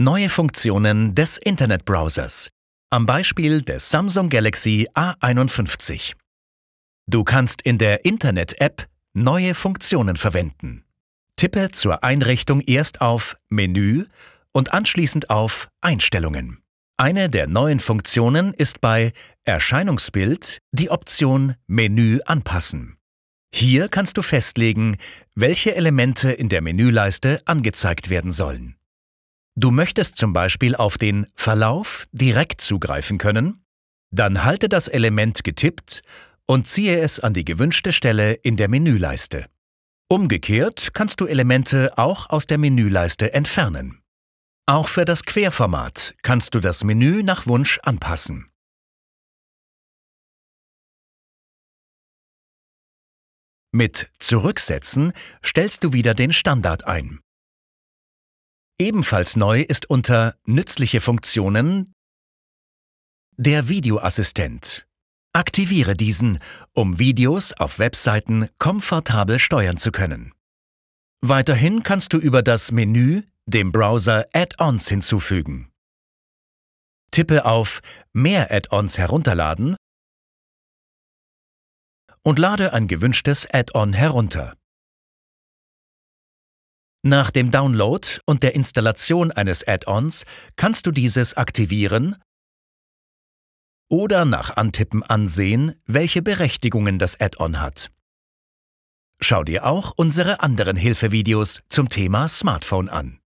Neue Funktionen des Internetbrowsers. Am Beispiel des Samsung Galaxy A51. Du kannst in der Internet-App neue Funktionen verwenden. Tippe zur Einrichtung erst auf Menü und anschließend auf Einstellungen. Eine der neuen Funktionen ist bei Erscheinungsbild die Option Menü anpassen. Hier kannst du festlegen, welche Elemente in der Menüleiste angezeigt werden sollen. Du möchtest zum Beispiel auf den Verlauf direkt zugreifen können? Dann halte das Element getippt und ziehe es an die gewünschte Stelle in der Menüleiste. Umgekehrt kannst du Elemente auch aus der Menüleiste entfernen. Auch für das Querformat kannst du das Menü nach Wunsch anpassen. Mit Zurücksetzen stellst du wieder den Standard ein. Ebenfalls neu ist unter Nützliche Funktionen der Videoassistent. Aktiviere diesen, um Videos auf Webseiten komfortabel steuern zu können. Weiterhin kannst du über das Menü dem Browser Add-ons hinzufügen. Tippe auf Mehr Add-ons herunterladen und lade ein gewünschtes Add-on herunter. Nach dem Download und der Installation eines Add-ons kannst du dieses aktivieren oder nach Antippen ansehen, welche Berechtigungen das Add-on hat. Schau dir auch unsere anderen Hilfevideos zum Thema Smartphone an.